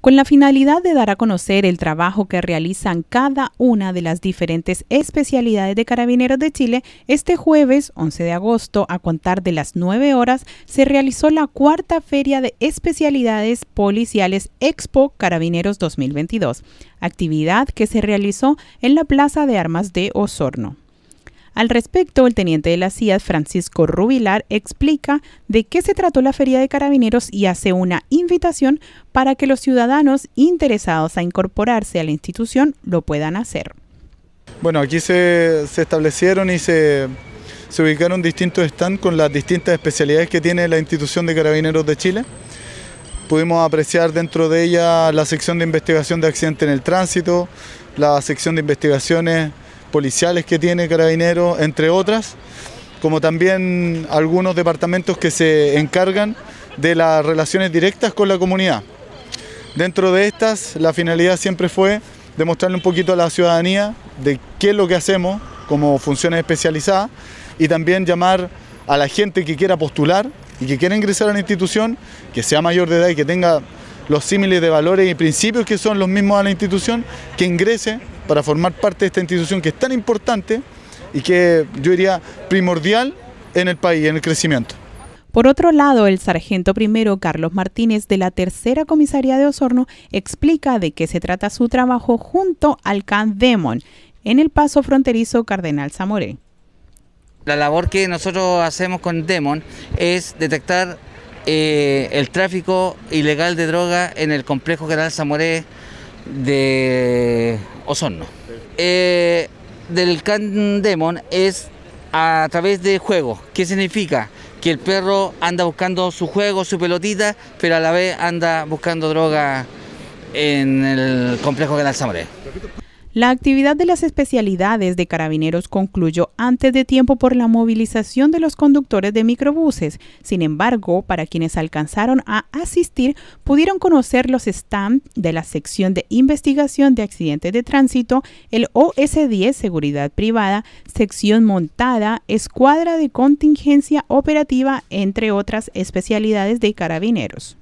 con la finalidad de dar a conocer el trabajo que realizan cada una de las diferentes especialidades de Carabineros de Chile, este jueves 11 de agosto, a contar de las 9 horas, se realizó la cuarta feria de especialidades policiales Expo Carabineros 2022, actividad que se realizó en la Plaza de Armas de Osorno. Al respecto, el teniente de la CIA, Francisco Rubilar, explica de qué se trató la feria de carabineros y hace una invitación para que los ciudadanos interesados a incorporarse a la institución lo puedan hacer. Bueno, aquí se, establecieron y se ubicaron distintos stands con las distintas especialidades que tiene la institución de carabineros de Chile pudimos apreciar dentro de ella la sección de investigación de accidentes en el tránsito, la sección de investigaciones policiales que tiene Carabineros, entre otras, como también algunos departamentos que se encargan de las relaciones directas con la comunidad. Dentro de estas, la finalidad siempre fue demostrarle un poquito a la ciudadanía de qué es lo que hacemos como funciones especializadas y también llamar a la gente que quiera postular y que quiera ingresar a la institución, que sea mayor de edad y que tenga los símiles de valores y principios que son los mismos a la institución, que ingrese para formar parte de esta institución que es tan importante y que yo diría primordial en el país, en el crecimiento. Por otro lado, el sargento primero Carlos Martínez de la tercera comisaría de Osorno explica de qué se trata su trabajo junto al Can Demon en el paso fronterizo Cardenal Zamoré. La labor que nosotros hacemos con Demon es detectar eh, el tráfico ilegal de droga en el complejo Cardenal Zamoré de Osorno. Eh, del Can Demon es a través de juego. ¿Qué significa? Que el perro anda buscando su juego, su pelotita, pero a la vez anda buscando droga en el complejo Canal Samoré. La actividad de las especialidades de carabineros concluyó antes de tiempo por la movilización de los conductores de microbuses. Sin embargo, para quienes alcanzaron a asistir, pudieron conocer los stands de la sección de investigación de accidentes de tránsito, el OS10 Seguridad Privada, sección montada, escuadra de contingencia operativa, entre otras especialidades de carabineros.